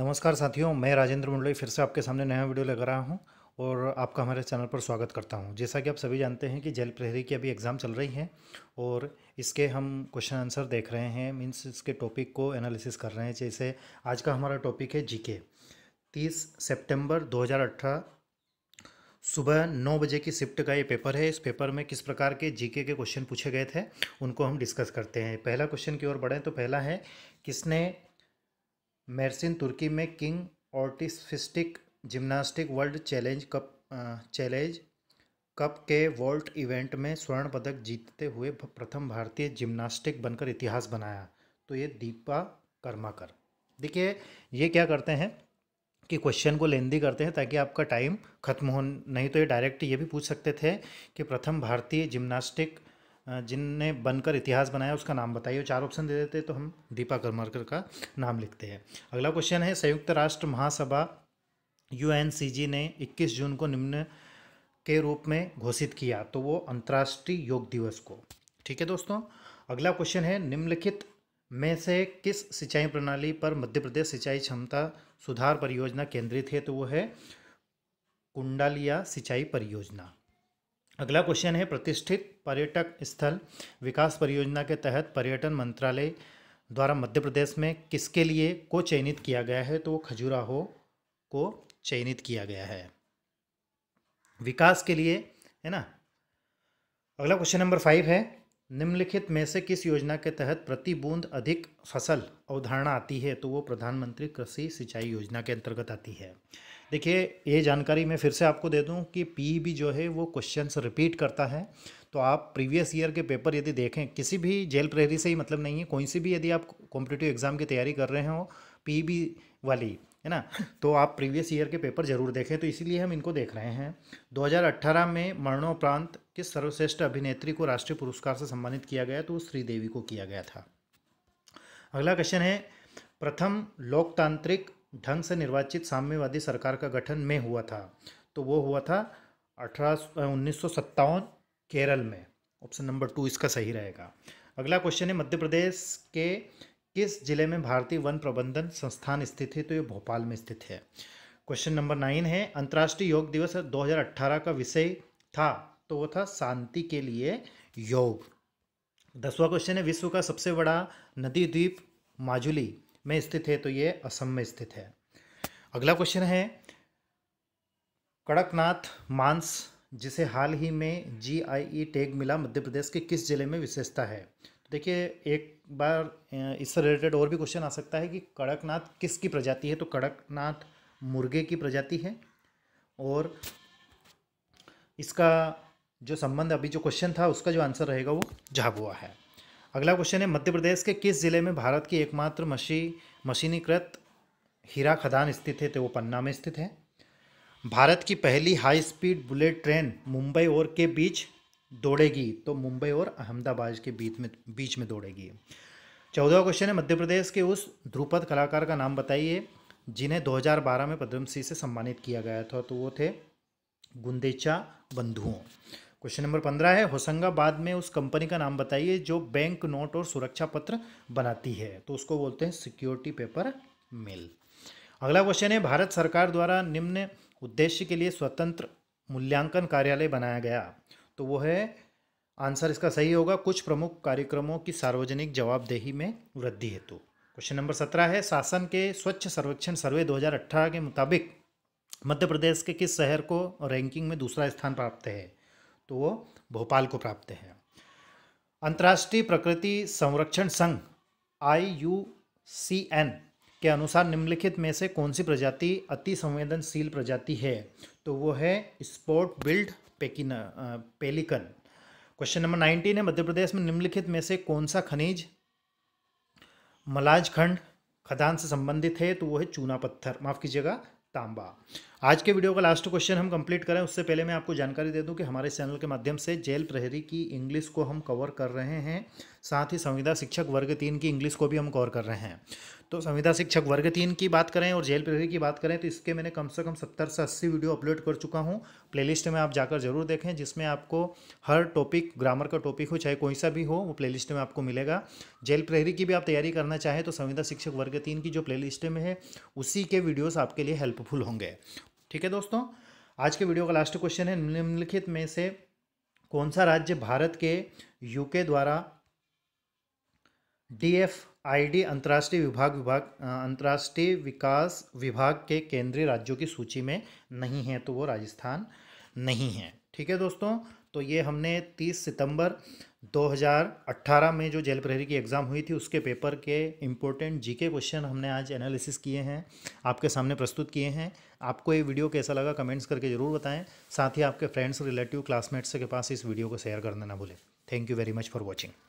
नमस्कार साथियों मैं राजेंद्र मंडलोई फिर से आपके सामने नया वीडियो लेकर रहा हूं और आपका हमारे चैनल पर स्वागत करता हूं जैसा कि आप सभी जानते हैं कि जेल प्रहरी की अभी एग्ज़ाम चल रही है और इसके हम क्वेश्चन आंसर देख रहे हैं मीन्स इसके टॉपिक को एनालिसिस कर रहे हैं जैसे आज का हमारा टॉपिक है जी के सितंबर 2018 सुबह नौ बजे की शिफ्ट का ये पेपर है इस पेपर में किस प्रकार के जीके के क्वेश्चन पूछे गए थे उनको हम डिस्कस करते हैं पहला क्वेश्चन की ओर बढ़ें तो पहला है किसने मेरसिन तुर्की में किंग artistic gymnastics world challenge cup challenge cup के वॉल्ट इवेंट में स्वर्ण पदक जीतते हुए प्रथम भारतीय जिम्नास्टिक बनकर इतिहास बनाया तो ये दीपा कर्माकर देखिए ये क्या करते हैं कि क्वेश्चन को लेंदी करते हैं ताकि आपका टाइम खत्म हो नहीं तो ये डायरेक्ट ये भी पूछ सकते थे कि प्रथम भारतीय जिम्नास्टिक जिनने बनकर इतिहास बनाया उसका नाम बताइए चार ऑप्शन दे देते तो हम दीपा करमरकर का नाम लिखते हैं अगला क्वेश्चन है संयुक्त राष्ट्र महासभा यू ने 21 जून को निम्न के रूप में घोषित किया तो वो अंतर्राष्ट्रीय योग दिवस को ठीक है दोस्तों अगला क्वेश्चन है निम्नलिखित में से किस सिंचाई प्रणाली पर मध्य प्रदेश सिंचाई क्षमता सुधार परियोजना केंद्रित है तो वो है कुंडालिया सिंचाई परियोजना अगला क्वेश्चन है प्रतिष्ठित पर्यटक स्थल विकास परियोजना के तहत पर्यटन मंत्रालय द्वारा मध्य प्रदेश में किसके लिए को चयनित किया गया है तो वो खजुराहो को चयनित किया गया है विकास के लिए है ना अगला क्वेश्चन नंबर फाइव है निम्नलिखित में से किस योजना के तहत प्रति बूंद अधिक फसल अवधारणा आती है तो वो प्रधानमंत्री कृषि सिंचाई योजना के अंतर्गत आती है देखिए ये जानकारी मैं फिर से आपको दे दूं कि पीईबी e जो है वो क्वेश्चंस रिपीट करता है तो आप प्रीवियस ईयर के पेपर यदि देखें किसी भी जेल प्रहरी से ही मतलब नहीं है कोई सी भी यदि आप कॉम्पिटेटिव एग्ज़ाम की तैयारी कर रहे हो पी e वाली है ना तो आप प्रीवियस ईयर के पेपर जरूर देखें तो इसीलिए हम इनको देख रहे हैं 2018 में मरणोपरांत किस सर्वश्रेष्ठ अभिनेत्री को राष्ट्रीय पुरस्कार से सम्मानित किया गया तो श्रीदेवी को किया गया था अगला क्वेश्चन है प्रथम लोकतांत्रिक ढंग से निर्वाचित साम्यवादी सरकार का गठन में हुआ था तो वो हुआ था अठारह उन्नीस केरल में ऑप्शन नंबर टू इसका सही रहेगा अगला क्वेश्चन है मध्य प्रदेश के किस जिले में भारतीय वन प्रबंधन संस्थान स्थित है तो ये भोपाल में स्थित है क्वेश्चन नंबर नाइन है अंतर्राष्ट्रीय योग दिवस 2018 का विषय था तो वो था शांति के लिए योग दसवां क्वेश्चन है विश्व का सबसे बड़ा नदी द्वीप माजुली में स्थित है तो ये असम में स्थित है अगला क्वेश्चन है कड़कनाथ मांस जिसे हाल ही में ई टैग e मिला मध्य प्रदेश के किस जिले में विशेषता है देखिए एक बार इससे रिलेटेड और भी क्वेश्चन आ सकता है कि कड़कनाथ किसकी प्रजाति है तो कड़कनाथ मुर्गे की प्रजाति है और इसका जो संबंध अभी जो क्वेश्चन था उसका जो आंसर रहेगा वो झाबुआ है अगला क्वेश्चन है मध्य प्रदेश के किस ज़िले में भारत की एकमात्र मशी मशीनीकृत हीरा खदान स्थित है तो वो पन्ना में स्थित है भारत की पहली high speed bullet train Mumbai और के बीच दौड़ेगी तो मुंबई और अहमदाबाद के बीच में बीच में दौड़ेगी चौदह क्वेश्चन है मध्य प्रदेश के उस ध्रुपद कलाकार का नाम बताइए जिन्हें 2012 में पद्मश्री से सम्मानित किया गया था तो वो थे गुंदेचा बंधुओं क्वेश्चन नंबर पंद्रह है होशंगाबाद में उस कंपनी का नाम बताइए जो बैंक नोट और सुरक्षा पत्र बनाती है तो उसको बोलते हैं सिक्योरिटी पेपर मिल अगला क्वेश्चन है भारत सरकार द्वारा निम्न उद्देश्य के लिए स्वतंत्र मूल्यांकन कार्यालय बनाया गया तो वो है आंसर इसका सही होगा कुछ प्रमुख कार्यक्रमों की सार्वजनिक जवाबदेही में वृद्धि हेतु क्वेश्चन नंबर सत्रह है शासन के स्वच्छ सर्वेक्षण सर्वे 2018 के मुताबिक मध्य प्रदेश के किस शहर को रैंकिंग में दूसरा स्थान प्राप्त है तो वो भोपाल को प्राप्त है अंतर्राष्ट्रीय प्रकृति संरक्षण संघ आई यू सी एन के अनुसार निम्नलिखित में से कौन सी प्रजाति अति संवेदनशील प्रजाति है तो वो है स्पोर्ट बिल्ड पेकिन पेलिकन क्वेश्चन नंबर नाइनटीन है मध्य प्रदेश में निम्नलिखित में से कौन सा खनिज मलाज खंड खदान से संबंधित है तो वो है चूना पत्थर माफ़ कीजिएगा तांबा आज के वीडियो का लास्ट क्वेश्चन हम कंप्लीट करें उससे पहले मैं आपको जानकारी दे दूं कि हमारे चैनल के माध्यम से जेल प्रहरी की इंग्लिश को हम कवर कर रहे हैं साथ ही संविदा शिक्षक वर्ग तीन की इंग्लिश को भी हम कवर कर रहे हैं तो संविदा शिक्षक वर्ग तीन की बात करें और जेल प्रहरी की बात करें तो इसके मैंने कम से कम सत्तर से अस्सी वीडियो अपलोड कर चुका हूँ प्ले में आप जाकर जरूर देखें जिसमें आपको हर टॉपिक ग्रामर का टॉपिक हो चाहे कोई सा भी हो वो प्ले में आपको मिलेगा जेल प्रहरी की भी आप तैयारी करना चाहें तो संविदा शिक्षक वर्ग तीन की जो प्ले में है उसी के वीडियोज़ आपके लिए हेल्पफुल होंगे ठीक है दोस्तों आज के वीडियो का लास्ट क्वेश्चन है निम्नलिखित में से कौन सा राज्य भारत के यूके द्वारा डीएफआईडी अंतर्राष्ट्रीय विभाग विभाग अंतर्राष्ट्रीय विकास विभाग के केंद्रीय राज्यों की सूची में नहीं है तो वो राजस्थान नहीं है ठीक है दोस्तों तो ये हमने 30 सितंबर 2018 में जो जेल प्रहरी की एग्ज़ाम हुई थी उसके पेपर के इम्पोर्टेंट जीके क्वेश्चन हमने आज एनालिसिस किए हैं आपके सामने प्रस्तुत किए हैं आपको ये वीडियो कैसा लगा कमेंट्स करके ज़रूर बताएं साथ ही आपके फ्रेंड्स रिलेटिव क्लासमेट्स के पास इस वीडियो को शेयर करना ना भूलें thank you very much for watching